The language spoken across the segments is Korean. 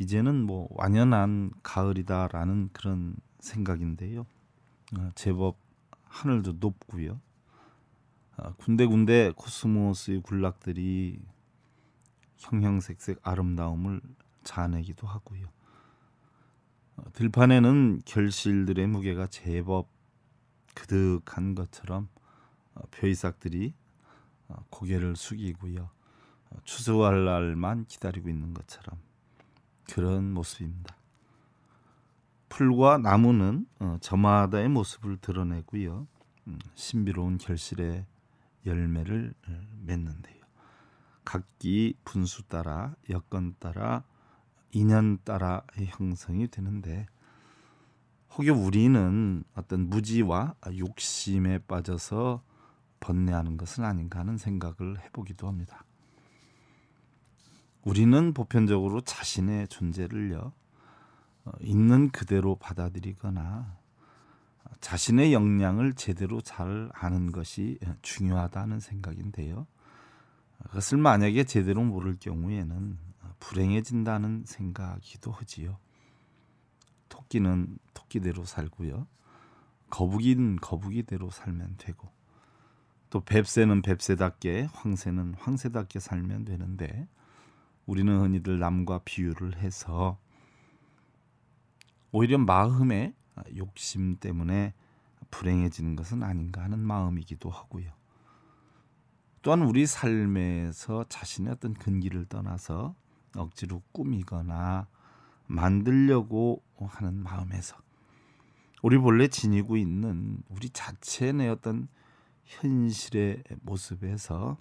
이제는 뭐 완연한 가을이다라는 그런 생각인데요. 어, 제법 하늘도 높고요. 아, 군데군데 코스모스의 군락들이 형형색색 아름다움을 자아내기도 하고요. 어, 들판에는 결실들의 무게가 제법 그득한 것처럼 어, 벼이삭들이 고개를 숙이고요. 추수할 날만 기다리고 있는 것처럼 그런 모습입니다. 풀과 나무는 어, 저마다의 모습을 드러내고요. 음, 신비로운 결실의 열매를 어, 맺는데요. 각기 분수 따라 여건 따라 인연 따라 형성이 되는데 혹여 우리는 어떤 무지와 욕심에 빠져서 번뇌하는 것은 아닌가 하는 생각을 해보기도 합니다. 우리는 보편적으로 자신의 존재를요 어, 있는 그대로 받아들이거나 자신의 역량을 제대로 잘 아는 것이 중요하다는 생각인데요. 그것을 만약에 제대로 모를 경우에는 불행해진다는 생각이기도 하지요. 토끼는 토끼대로 살고요. 거북이는 거북이대로 살면 되고 또 뱁새는 뱁새답게 황새는 황새답게 살면 되는데 우리는 흔히들 남과 비유를 해서 오히려 마음의 욕심 때문에 불행해지는 것은 아닌가 하는 마음이기도 하고요. 또한 우리 삶에서 자신의 어떤 근기를 떠나서 억지로 꾸미거나 만들려고 하는 마음에서 우리 본래 지니고 있는 우리 자체의 어떤 현실의 모습에서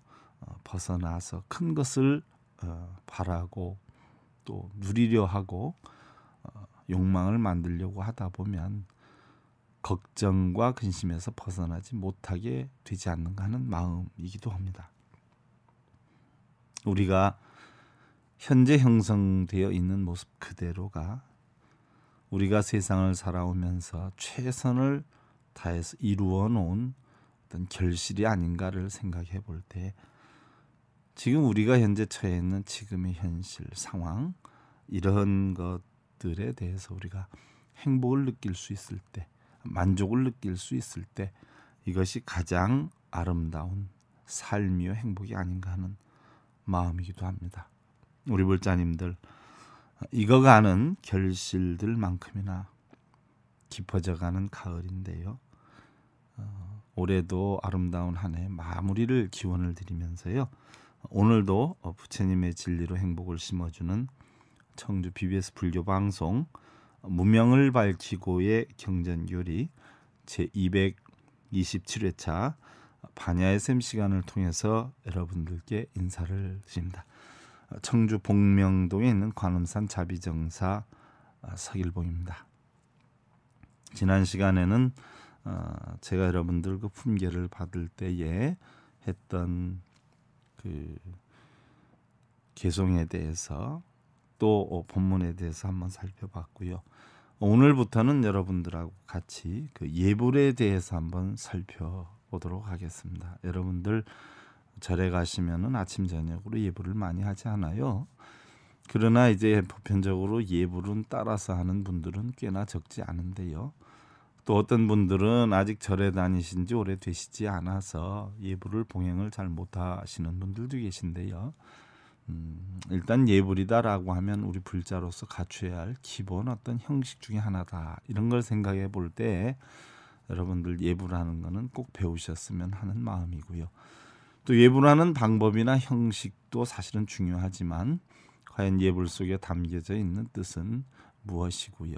벗어나서 큰 것을 어, 바라고 또 누리려 하고 어, 욕망을 만들려고 하다 보면 걱정과 근심에서 벗어나지 못하게 되지 않는가 하는 마음이기도 합니다. 우리가 현재 형성되어 있는 모습 그대로가 우리가 세상을 살아오면서 최선을 다해서 이루어 놓은 어떤 결실이 아닌가를 생각해 볼때 지금 우리가 현재 처해 있는 지금의 현실 상황 이런 것들에 대해서 우리가 행복을 느낄 수 있을 때 만족을 느낄 수 있을 때 이것이 가장 아름다운 삶이요 행복이 아닌가 하는 마음이기도 합니다. 우리 불자님들 익어가는 결실들만큼이나 깊어져가는 가을인데요. 어, 올해도 아름다운 한 해 마무리를 기원을 드리면서요. 오늘도 어, 부처님의 진리로 행복을 심어주는 청주 BBS 불교 방송 문명을 밝히고의 경전 요리 제 227회차 반야의 샘 시간을 통해서 여러분들께 인사를 드립니다. 어, 청주 복명동에 있는 관음산 자비정사 어, 서길봉입니다. 지난 시간에는 제가 여러분들 그 품계를 받을 때에 했던 그개성에 대해서 또 어, 본문에 대해서 한번 살펴봤고요. 오늘부터는 여러분들하고 같이 그 예불에 대해서 한번 살펴보도록 하겠습니다. 여러분들 절에 가시면은 아침 저녁으로 예불을 많이 하지 않아요. 그러나 이제 보편적으로 예불은 따라서 하는 분들은 꽤나 적지 않은데요. 또 어떤 분들은 아직 절에 다니신 지 오래 되시지 않아서 예불을 봉행을 잘 못하시는 분들도 계신데요. 음, 일단 예불이다라고 하면 우리 불자로서 갖춰야 할 기본 어떤 형식 중의 하나다 이런 걸 생각해 볼 때 여러분들 예불하는 거는 꼭 배우셨으면 하는 마음이고요. 또 예불하는 방법이나 형식도 사실은 중요하지만 과연 예불 속에 담겨져 있는 뜻은 무엇이고요.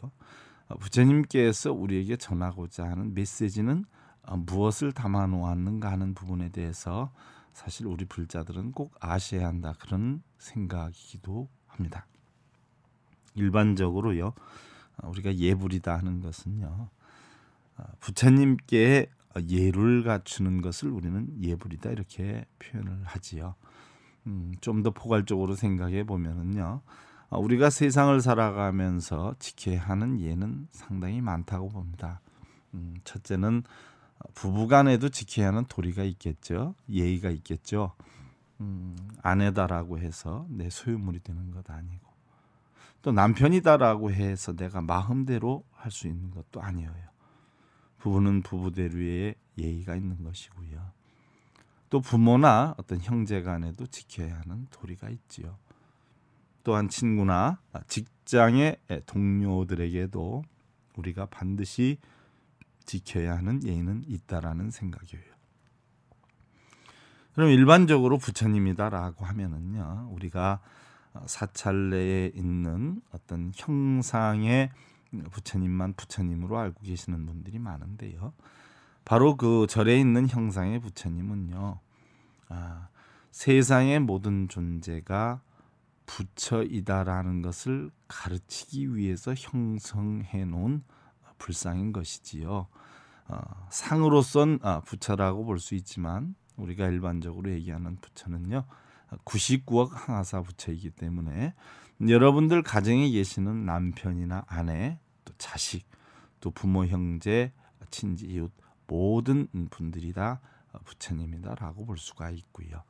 어, 부처님께서 우리에게 전하고자 하는 메시지는 어, 무엇을 담아 놓았는가 하는 부분에 대해서 사실 우리 불자들은 꼭 아셔야 한다 그런 생각이기도 합니다. 일반적으로요 어, 우리가 예불이다 하는 것은요 부처님께 예를 갖추는 것을 우리는 예불이다 이렇게 표현을 하지요. 음, 좀더 포괄적으로 생각해 보면은요 어, 우리가 세상을 살아가면서 지켜야 하는 예는 상당히 많다고 봅니다. 음, 첫째는 부부간에도 지켜야 하는 도리가 있겠죠. 예의가 있겠죠. 음, 아내다라고 해서 내 소유물이 되는 것 아니고 또 남편이다라고 해서 내가 마음대로 할 수 있는 것도 아니에요. 부부는 부부대로의 예의가 있는 것이고요. 또 부모나 어떤 형제 간에도 지켜야 하는 도리가 있지요. 또한 친구나 직장의 동료들에게도 우리가 반드시 지켜야 하는 예의는 있다라는 생각이에요. 그럼 일반적으로 부처님이다라고 하면은요, 우리가 사찰내에 있는 어떤 형상의 부처님만 부처님으로 알고 계시는 분들이 많은데요. 바로 그 절에 있는 형상의 부처님은요, 아, 세상의 모든 존재가 부처이다라는 것을 가르치기 위해서 형성해 놓은 불상인 것이지요. 어, 상으로선 아, 부처라고 볼 수 있지만 우리가 일반적으로 얘기하는 부처는요. 99억 항아사 부처이기 때문에 여러분들 가정에 계시는 남편이나 아내, 또 자식, 또 부모, 형제, 친지, 이웃 모든 분들이 다 부처님이다라고 볼 수가 있고요.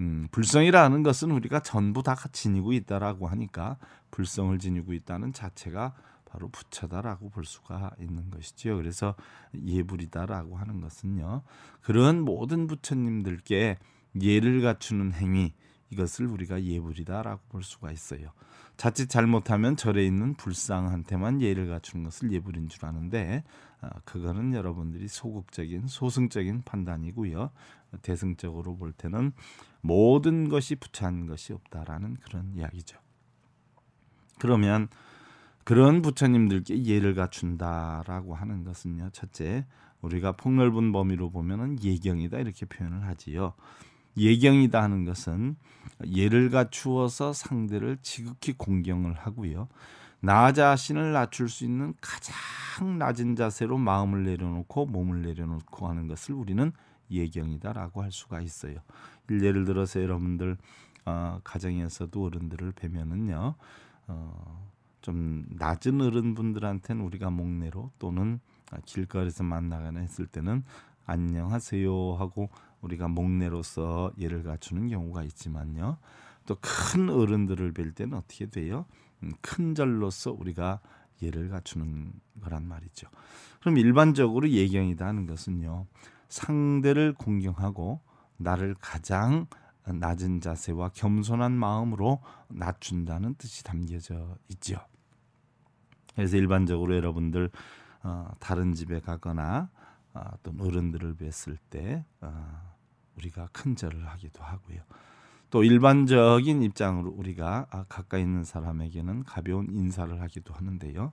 음, 불성이라는 것은 우리가 전부 다 지니고 있다라고 하니까 불성을 지니고 있다는 자체가 바로 부처다라고 볼 수가 있는 것이지요. 그래서 예불이다라고 하는 것은요. 그런 모든 부처님들께 예를 갖추는 행위 이것을 우리가 예불이다라고 볼 수가 있어요. 자칫 잘못하면 절에 있는 불상한테만 예를 갖추는 것을 예불인 줄 아는데 아, 그거는 여러분들이 소극적인 소승적인 판단이고요. 대승적으로 볼 때는 모든 것이 부처한 것이 없다라는 그런 이야기죠. 그러면 그런 부처님들께 예를 갖춘다라고 하는 것은요. 첫째, 우리가 폭넓은 범위로 보면은 예경이다 이렇게 표현을 하지요. 예경이다 하는 것은 예를 갖추어서 상대를 지극히 공경을 하고요. 나 자신을 낮출 수 있는 가장 낮은 자세로 마음을 내려놓고 몸을 내려놓고 하는 것을 우리는 예경이다라고 할 수가 있어요. 예를 들어서 여러분들 어, 가정에서도 어른들을 뵈면은요. 어, 좀 낮은 어른분들한테는 우리가 목례로 또는 길거리에서 만나거나 했을 때는 안녕하세요 하고 우리가 목례로서 예를 갖추는 경우가 있지만요. 또 큰 어른들을 뵐 때는 어떻게 돼요? 음, 큰 절로서 우리가 예를 갖추는 거란 말이죠. 그럼 일반적으로 예경이다 하는 것은요. 상대를 공경하고 나를 가장 낮은 자세와 겸손한 마음으로 낮춘다는 뜻이 담겨져 있죠. 그래서 일반적으로 여러분들 어, 다른 집에 가거나 어, 또 어른들을 뵀을 때 어, 우리가 큰 절을 하기도 하고요. 또 일반적인 입장으로 우리가 아, 가까이 있는 사람에게는 가벼운 인사를 하기도 하는데요.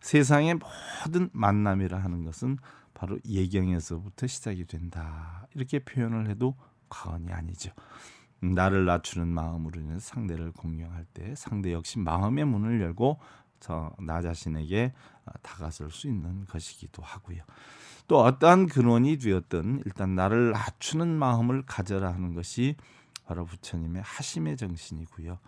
세상의 모든 만남이라 하는 것은 바로 예경에서부터 시작이 된다. 이렇게 표현을 해도 과언이 아니죠. 나를 낮추는 마음으로 인 상대를 공경할 때 상대 역시 마음의 문을 열고 저 나 자신에게 어, 다가설 수 있는 것이기도 하고요. 또 어떠한 근원이 되었든 일단 나를 낮추는 마음을 가져라 하는 것이 바로 부처님의 하심의 정신이고요.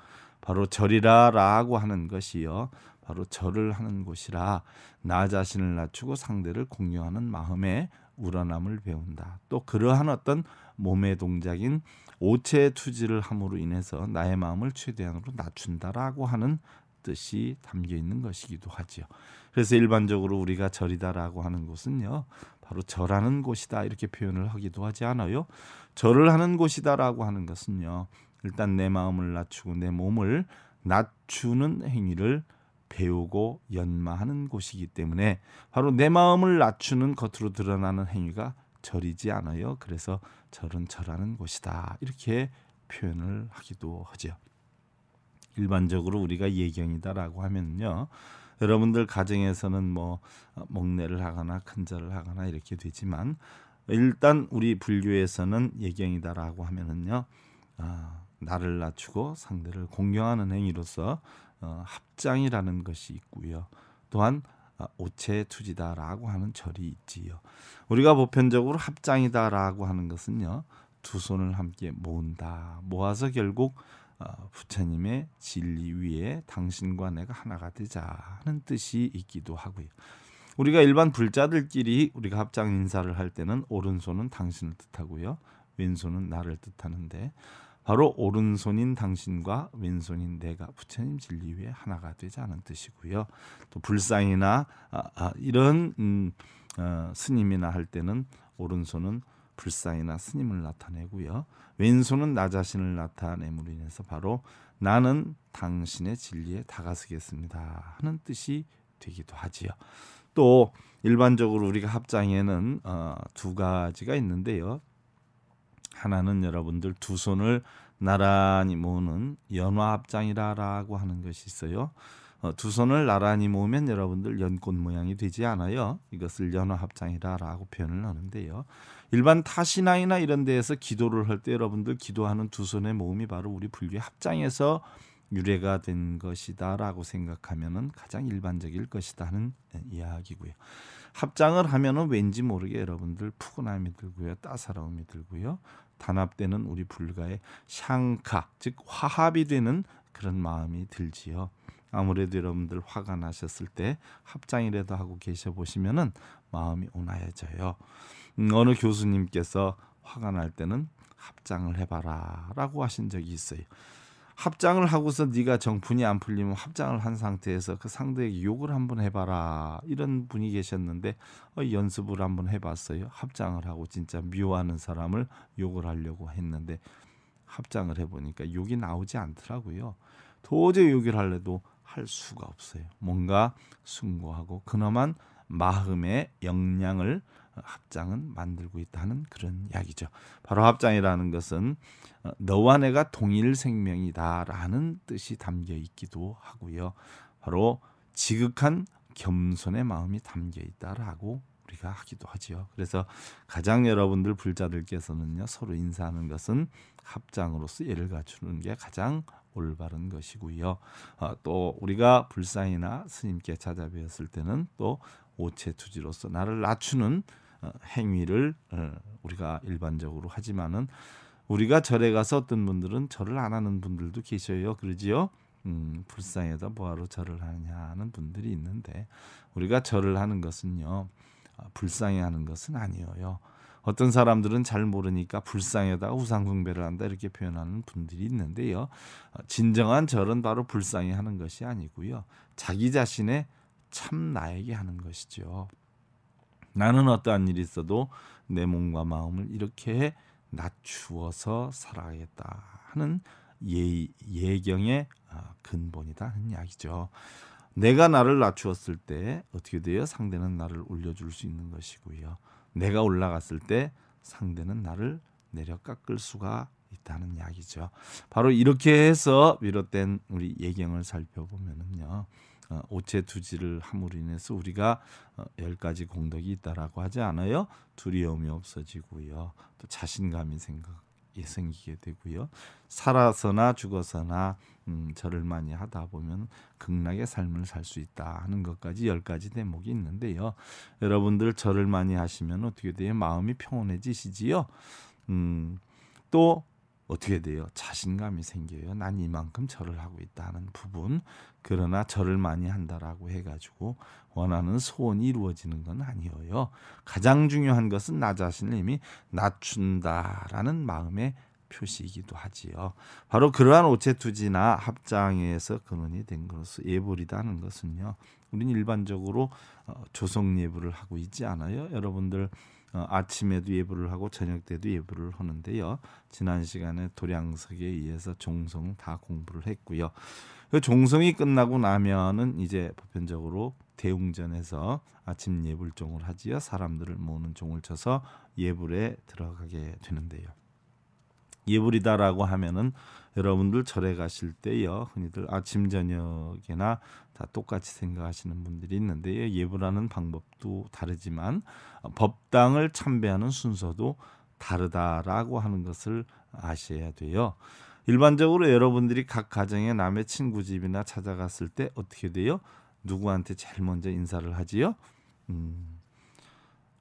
바로 절이라라고 하는 것이요. 바로 절을 하는 곳이라 나 자신을 낮추고 상대를 공유하는 마음에 우러남을 배운다. 또 그러한 어떤 몸의 동작인 오체 투지를 함으로 인해서 나의 마음을 최대한으로 낮춘다라고 하는 뜻이 담겨 있는 것이기도 하지요. 그래서 일반적으로 우리가 절이다라고 하는 곳은요. 바로 절하는 곳이다 이렇게 표현을 하기도 하지 않아요. 절을 하는 곳이다라고 하는 것은요. 일단 내 마음을 낮추고 내 몸을 낮추는 행위를 배우고 연마하는 곳이기 때문에 바로 내 마음을 낮추는 겉으로 드러나는 행위가 절이지 않아요. 그래서 절은 절하는 곳이다. 이렇게 표현을 하기도 하죠. 일반적으로 우리가 예경이다라고 하면요. 여러분들 가정에서는 뭐 어, 목례를 하거나 큰절을 하거나 이렇게 되지만 일단 우리 불교에서는 예경이다라고 하면은요. 아, 나를 낮추고 상대를 공경하는 행위로서 어, 합장이라는 것이 있고요. 또한 아, 오체 투지다라고 하는 절이 있지요. 우리가 보편적으로 합장이다라고 하는 것은요. 두 손을 함께 모은다. 모아서 결국 어, 부처님의 진리 위에 당신과 내가 하나가 되자 하는 뜻이 있기도 하고요. 우리가 일반 불자들끼리 우리가 합장 인사를 할 때는 오른손은 당신을 뜻하고요. 왼손은 나를 뜻하는데 바로 오른손인 당신과 왼손인 내가 부처님 진리 위에 하나가 되자는 뜻이고요. 또 불상이나 아, 아, 이런 음, 어, 스님이나 할 때는 오른손은 불상이나 스님을 나타내고요. 왼손은 나 자신을 나타내므로 인해서 바로 나는 당신의 진리에 다가서겠습니다 하는 뜻이 되기도 하지요. 또 일반적으로 우리가 합장에는 어, 두 가지가 있는데요. 하나는 여러분들 두 손을 나란히 모으는 연화합장이라라고 하는 것이 있어요. 어, 두 손을 나란히 모으면 여러분들 연꽃 모양이 되지 않아요. 이것을 연화합장이라라고 표현을 하는데요. 일반 타신앙이나 이런 데에서 기도를 할 때 여러분들 기도하는 두 손의 모음이 바로 우리 불교의 합장에서 유래가 된 것이다라고 생각하면은 가장 일반적일 것이다는 이야기고요. 합장을 하면은 왠지 모르게 여러분들 푸근함이 들고요, 따사로움이 들고요. 단합되는 우리 불가의 샹카, 즉 화합이 되는 그런 마음이 들지요. 아무래도 여러분들 화가 나셨을 때 합장이라도 하고 계셔 보시면은 마음이 온화해져요. 음, 어느 교수님께서 화가 날 때는 합장을 해봐라라고 하신 적이 있어요. 합장을 하고서 네가 정분이 안 풀리면 합장을 한 상태에서 그 상대에게 욕을 한번 해봐라 이런 분이 계셨는데 어, 연습을 한번 해봤어요. 합장을 하고 진짜 미워하는 사람을 욕을 하려고 했는데 합장을 해보니까 욕이 나오지 않더라고요. 도저히 욕을 할래도 할 수가 없어요. 뭔가 숭고하고 그나마 마음의 역량을 합장은 만들고 있다는 그런 이야기죠. 바로 합장이라는 것은 어, 너와 내가 동일 생명이다라는 뜻이 담겨 있기도 하고요. 바로 지극한 겸손의 마음이 담겨 있다라고 우리가 하기도 하지요. 그래서 가장 여러분들 불자들께서는요 서로 인사하는 것은 합장으로서 예를 갖추는 게 가장 올바른 것이고요. 어, 또 우리가 불상이나 스님께 찾아뵈었을 때는 또 오체 투지로서 나를 낮추는 어, 행위를 어, 우리가 일반적으로 하지만은 우리가 절에 가서 어떤 분들은 절을 안 하는 분들도 계셔요. 그러지요. 음, 불쌍해다 뭐하러 절을 하느냐 하는 분들이 있는데 우리가 절을 하는 것은요. 어, 불쌍해하는 것은 아니에요. 어떤 사람들은 잘 모르니까 불쌍해다 우상숭배를 한다 이렇게 표현하는 분들이 있는데요. 진정한 절은 바로 불쌍해하는 것이 아니고요. 자기 자신의 참 나에게 하는 것이지요. 나는 어떠한 일이 있어도 내 몸과 마음을 이렇게 낮추어서 살아야겠다 하는 예, 예경의 아, 근본이다 하는 이야기죠. 내가 나를 낮추었을 때 어떻게 돼요? 상대는 나를 올려줄 수 있는 것이고요. 내가 올라갔을 때 상대는 나를 내려 깎을 수가 있다는 이야기죠. 바로 이렇게 해서 비롯된 우리 예경을 살펴보면요 어, 오체두지를 함으로 인해서 우리가 어, 열 가지 공덕이 있다라고 하지 않아요. 두려움이 없어지고요. 또 자신감이 생각 예 생기게 되고요. 살아서나 죽어서나 음, 절을 많이 하다 보면 극락의 삶을 살 수 있다 하는 것까지 열 가지 대목이 있는데요. 여러분들 절을 많이 하시면 어떻게 돼요? 마음이 평온해지시지요. 음, 또 어떻게 돼요? 자신감이 생겨요. 난 이만큼 절을 하고 있다는 부분. 그러나 절을 많이 한다라고 해가지고 원하는 소원이 이루어지는 건 아니에요. 가장 중요한 것은 나 자신을 이미 낮춘다라는 마음의 표시이기도 하지요. 바로 그러한 오체투지나 합장에서 근원이 된 것으로 예불이다는 것은요. 우리는 일반적으로 어, 조성 예불을 하고 있지 않아요. 여러분들 어, 아침에도 예불을 하고 저녁 때도 예불을 하는데요. 지난 시간에 도량석에 의해서 종성 다 공부를 했고요. 그 종성이 끝나고 나면은 이제 보편적으로 대웅전에서 아침 예불종을 하지요. 사람들을 모으는 종을 쳐서 예불에 들어가게 되는데요. 예불이다라고 하면은 여러분들 절에 가실 때요 흔히들 아침 저녁이나 다 똑같이 생각하시는 분들이 있는데 예, 예불하는 방법도 다르지만 어, 법당을 참배하는 순서도 다르다라고 하는 것을 아셔야 돼요. 일반적으로 여러분들이 각 가정에 남의 친구 집이나 찾아갔을 때 어떻게 돼요? 누구한테 제일 먼저 인사를 하지요? 음,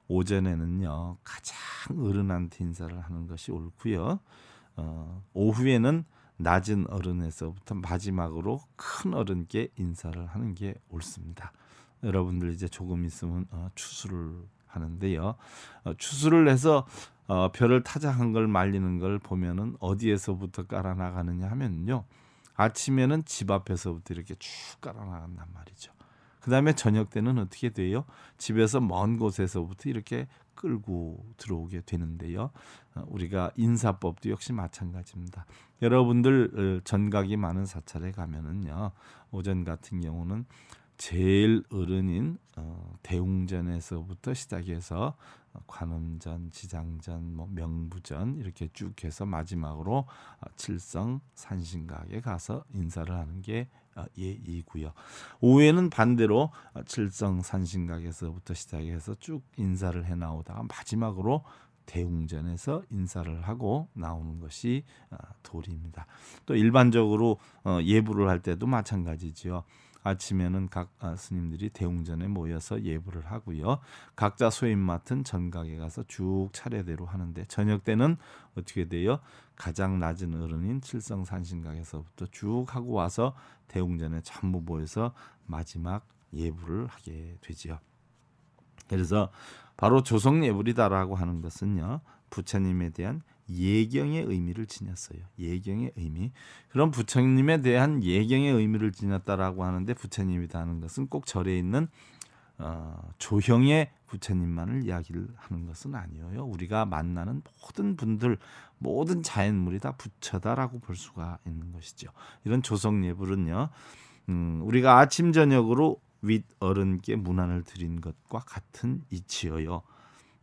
오전에는요 가장 어른한테 인사를 하는 것이 옳고요. 어, 오후에는 낮은 어른에서부터 마지막으로 큰 어른께 인사를 하는 게 옳습니다. 여러분들 이제 조금 있으면 어, 추수를 하는데요. 어, 추수를 해서 어, 별을 타작한 걸 말리는 걸 보면은 어디에서부터 깔아 나가느냐 하면요. 아침에는 집 앞에서부터 이렇게 쭉 깔아 나간단 말이죠. 그 다음에 저녁 때는 어떻게 돼요? 집에서 먼 곳에서부터 이렇게 끌고 들어오게 되는데요. 어, 우리가 인사법도 역시 마찬가지입니다. 여러분들 어, 전각이 많은 사찰에 가면은요. 오전 같은 경우는 제일 어른인 어, 대웅전에서부터 시작해서 관음전, 지장전, 뭐 명부전 이렇게 쭉 해서 마지막으로 어, 칠성 산신각에 가서 인사를 하는 게 어, 예이고요. 오후에는 반대로 어, 칠성 산신각에서부터 시작해서 쭉 인사를 해 나오다가 마지막으로 대웅전에서 인사를 하고 나오는 것이 도리입니다. 또 일반적으로 예불을 할 때도 마찬가지지요. 아침에는 각 아, 스님들이 대웅전에 모여서 예불을 하고요. 각자 소임 맡은 전각에 가서 쭉 차례대로 하는데 저녁 때는 어떻게 돼요? 가장 낮은 어른인 칠성산신각에서부터 쭉 하고 와서 대웅전에 전부 모여서 마지막 예불을 하게 되지요. 그래서 바로 조성 예불이다라고 하는 것은요. 부처님에 대한 예경의 의미를 지녔어요. 예경의 의미. 그럼 부처님에 대한 예경의 의미를 지녔다라고 하는데 부처님이다는 것은 꼭 절에 있는 어, 조형의 부처님만을 이야기를 하는 것은 아니에요. 우리가 만나는 모든 분들, 모든 자연물이 다 부처다라고 볼 수가 있는 것이죠. 이런 조성 예불은요, 음, 우리가 아침 저녁으로 윗 어른께 문안을 드린 것과 같은 이치여요.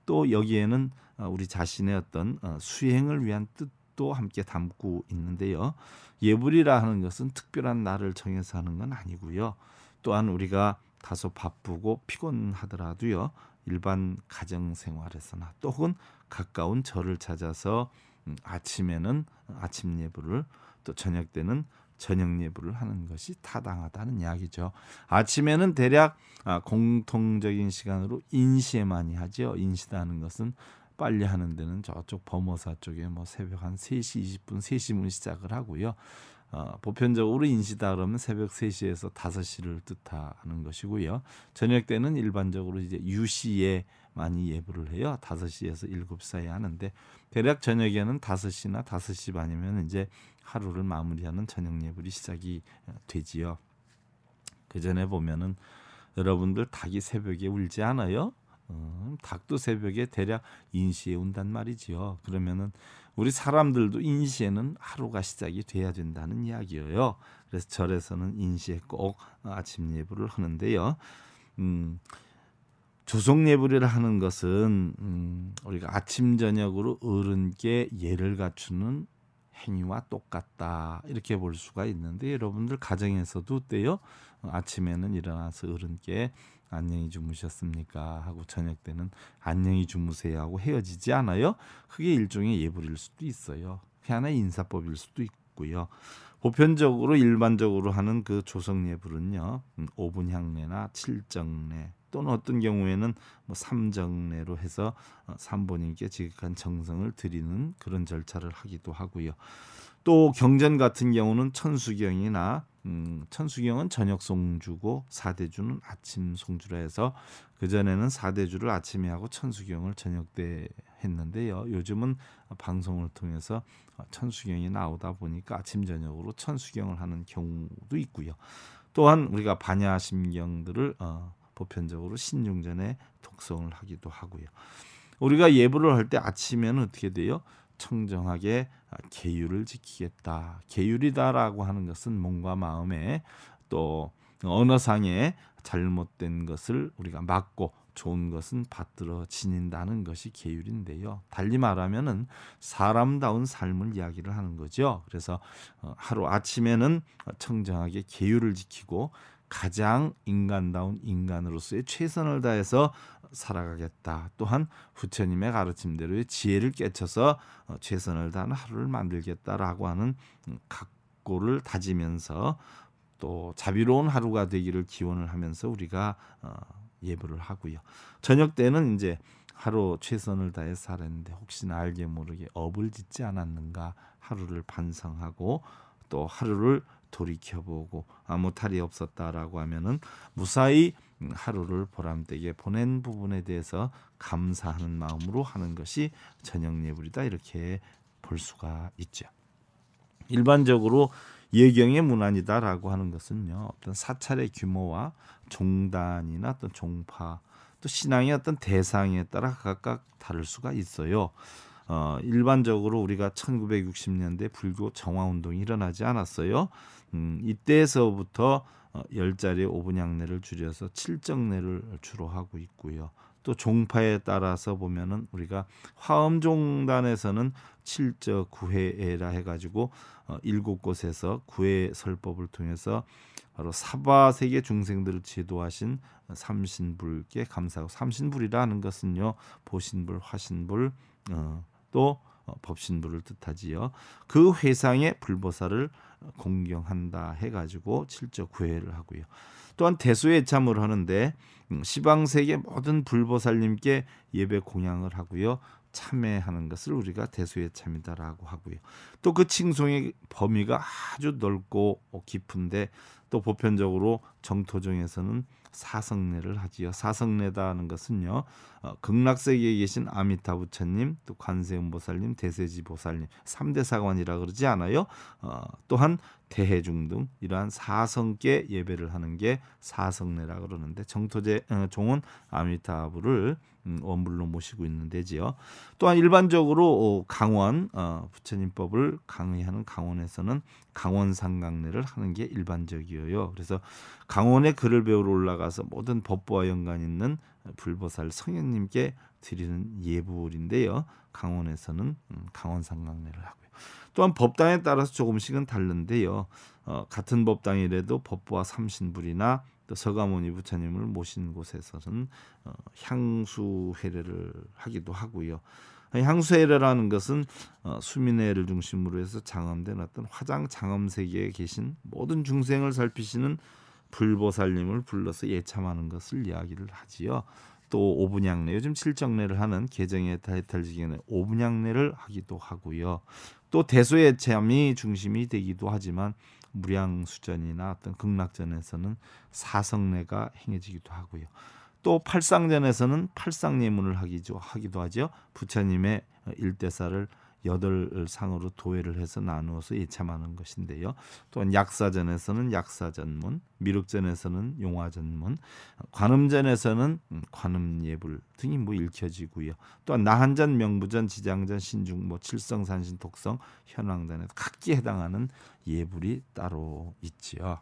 또 여기에는 어, 우리 자신의 어떤 어, 수행을 위한 뜻도 함께 담고 있는데요. 예불이라 하는 것은 특별한 날을 정해서 하는 건 아니고요. 또한 우리가 다소 바쁘고 피곤하더라도요. 일반 가정 생활에서나 또 혹은 가까운 절을 찾아서 음, 아침에는 어, 아침 예불을 또 저녁 때는 저녁 예불을 하는 것이 타당하다는 이야기죠. 아침에는 대략 아, 공통적인 시간으로 인시에 많이 하죠. 인시라는 것은 빨리 하는 데는 저쪽 범어사 쪽에 뭐 새벽 한 3시 20분, 3시문 시작을 하고요. 어, 보편적으로 인시다 그러면 새벽 3시에서 5시를 뜻하는 것이고요. 저녁 때는 일반적으로 이제 유시에 많이 예불을 해요. 5시에서 7시 사이에 하는데 대략 저녁에는 5시나 5시 반이면 이제 하루를 마무리하는 저녁 예불이 시작이 어, 되지요. 그 전에 보면은 여러분들 닭이 새벽에 울지 않아요? 음, 닭도 새벽에 대략 인시에 온단 말이지요. 그러면은 우리 사람들도 인시에는 하루가 시작이 돼야 된다는 이야기예요. 그래서 절에서는 인시에 꼭 어, 아침 예불을 하는데요. 음, 조성 예불이라 하는 것은 음, 우리가 아침 저녁으로 어른께 예를 갖추는 행위와 똑같다 이렇게 볼 수가 있는데 여러분들 가정에서도 때요 어, 아침에는 일어나서 어른께 안녕히 주무셨습니까 하고 저녁 때는 안녕히 주무세요 하고 헤어지지 않아요 그게 일종의 예불일 수도 있어요 하나의 인사법일 수도 있고요 보편적으로 일반적으로 하는 그 조성 예불은요 음, 오분 향례나 칠정례 또는 어떤 경우에는 뭐 삼정례로 해서 어, 삼보님께 지극한 정성을 드리는 그런 절차를 하기도 하고요. 또 경전 같은 경우는 천수경이나 음, 천수경은 저녁 송주고 사대주는 아침 송주라 해서 그 전에는 사대주를 아침에 하고 천수경을 저녁 때 했는데요. 요즘은 방송을 통해서 천수경이 나오다 보니까 아침 저녁으로 천수경을 하는 경우도 있고요. 또한 우리가 반야심경들을 어, 보편적으로 신중전에 독성을 하기도 하고요. 우리가 예불을 할 때 아침에는 어떻게 돼요? 청정하게 아, 계율을 지키겠다. 계율이다라고 하는 것은 몸과 마음에 또 언어상에 잘못된 것을 우리가 막고 좋은 것은 받들어 지닌다는 것이 계율인데요. 달리 말하면은 사람다운 삶을 이야기를 하는 거죠. 그래서 어, 하루 아침에는 청정하게 계율을 지키고 가장 인간다운 인간으로서의 최선을 다해서 살아가겠다. 또한 부처님의 가르침대로의 지혜를 깨쳐서 어, 최선을 다하는 하루를 만들겠다라고 하는 음, 각고를 다지면서 또 자비로운 하루가 되기를 기원을 하면서 우리가 어, 예불을 하고요. 저녁 때는 이제 하루 최선을 다해 살았는데 혹시나 알게 모르게 업을 짓지 않았는가 하루를 반성하고 또 하루를 돌이켜보고 아무 탈이 없었다라고 하면은 무사히 하루를 보람되게 보낸 부분에 대해서 감사하는 마음으로 하는 것이 저녁 예불이다 이렇게 볼 수가 있죠. 일반적으로 예경의 문안이다라고 하는 것은요 어떤 사찰의 규모와 종단이나 어떤 종파 또 신앙의 어떤 대상에 따라 각각 다를 수가 있어요. 어, 일반적으로 우리가 1960년대 불교 정화 운동이 일어나지 않았어요. 음, 이때에서부터 어, 열자리 오분향내를 줄여서 칠정내를 주로 하고 있고요. 또 종파에 따라서 보면은 우리가 화엄종단에서는 칠저 구회라 해가지고 어, 일곱 곳에서 구회 설법을 통해서 바로 사바 세계 중생들을 제도하신 삼신불께 감사하고 삼신불이라 는 것은요 보신불, 화신불, 어, 또 어, 법신부를 뜻하지요. 그 회상의 불보사를 공경한다 해가지고 칠적 구회를 하고요. 또한 대수의 참을 하는데 음, 시방세계 모든 불보살님께 예배 공양을 하고요. 참회하는 것을 우리가 대수의 참이다라고 하고요. 또 그 칭송의 범위가 아주 넓고 깊은데 또 보편적으로 정토종에서는 사성례를 하지요. 사성례다는 하 것은요. 어, 극락세계에 계신 아미타 부처님, 또 관세음보살님, 대세지보살님, 3대 사관이라 그러지 않아요. 어, 또한 대해중 등 이러한 사성께 예배를 하는 게 사성례라 그러는데 정토제 어, 종은 아미타불을 음, 원불로 모시고 있는 데지요. 또한 일반적으로 어, 강원 어, 부처님법을 강의하는 강원에서는 강원상강례를 하는 게 일반적이에요. 그래서 강원에 글을 배우러 올라가서 모든 법부와 연관 있는 불보살 성현님께 드리는 예불인데요. 강원에서는 음, 강원 상강례를 하고요. 또한 법당에 따라서 조금씩은 다른데요. 어, 같은 법당이라도 법부와 삼신불이나 또 서가모니 부처님을 모신 곳에서는 어, 향수회례를 하기도 하고요. 향수회례라는 것은 어, 수민회를 중심으로 해서 장엄된 어떤 화장 장엄 세계에 계신 모든 중생을 살피시는 불보살님을 불러서 예참하는 것을 이야기를 하지요. 또 오분양례 요즘 칠정례를 하는 계정의 타이틀지기는 오분양례를 하기도 하고요. 또 대소의 체험이 중심이 되기도 하지만 무량수전이나 어떤 극락전에서는 사성례가 행해지기도 하고요. 또 팔상전에서는 팔상예문을 하기도 하죠. 부처님의 일대사를 여덟 상으로 도회를 해서 나누어서 예참하는 것인데요. 또한 약사전에서는 약사전문, 미륵전에서는 용화전문, 관음전에서는 음, 관음예불 등이 뭐 읽혀지고요. 또한 나한전, 명부전, 지장전, 신중, 뭐 칠성산신, 독성, 현황전에 각기 해당하는 예불이 따로 있지요.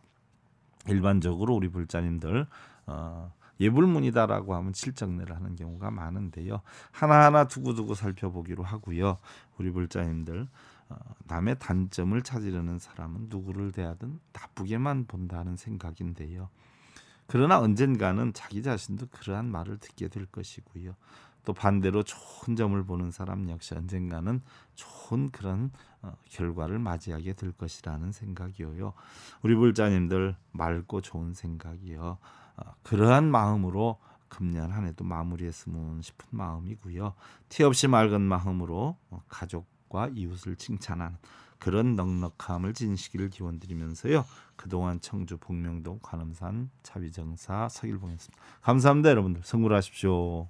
일반적으로 우리 불자님들 어, 예불문이다라고 하면 칠정례를 하는 경우가 많은데요. 하나하나 두고두고 살펴보기로 하고요. 우리 불자님들 어, 남의 단점을 찾으려는 사람은 누구를 대하든 나쁘게만 본다는 생각인데요. 그러나 언젠가는 자기 자신도 그러한 말을 듣게 될 것이고요. 또 반대로 좋은 점을 보는 사람 역시 언젠가는 좋은 그런 어, 결과를 맞이하게 될 것이라는 생각이요. 우리 불자님들 맑고 좋은 생각이요. 어, 그러한 마음으로 금년 한 해도 마무리했으면 싶은 마음이고요. 티 없이 맑은 마음으로 어, 가족과 이웃을 칭찬하는 그런 넉넉함을 지니시기를 기원드리면서요. 그동안 청주 복명동 관음산 차비정사 서일봉이었습니다. 감사합니다, 여러분들. 성물하십시오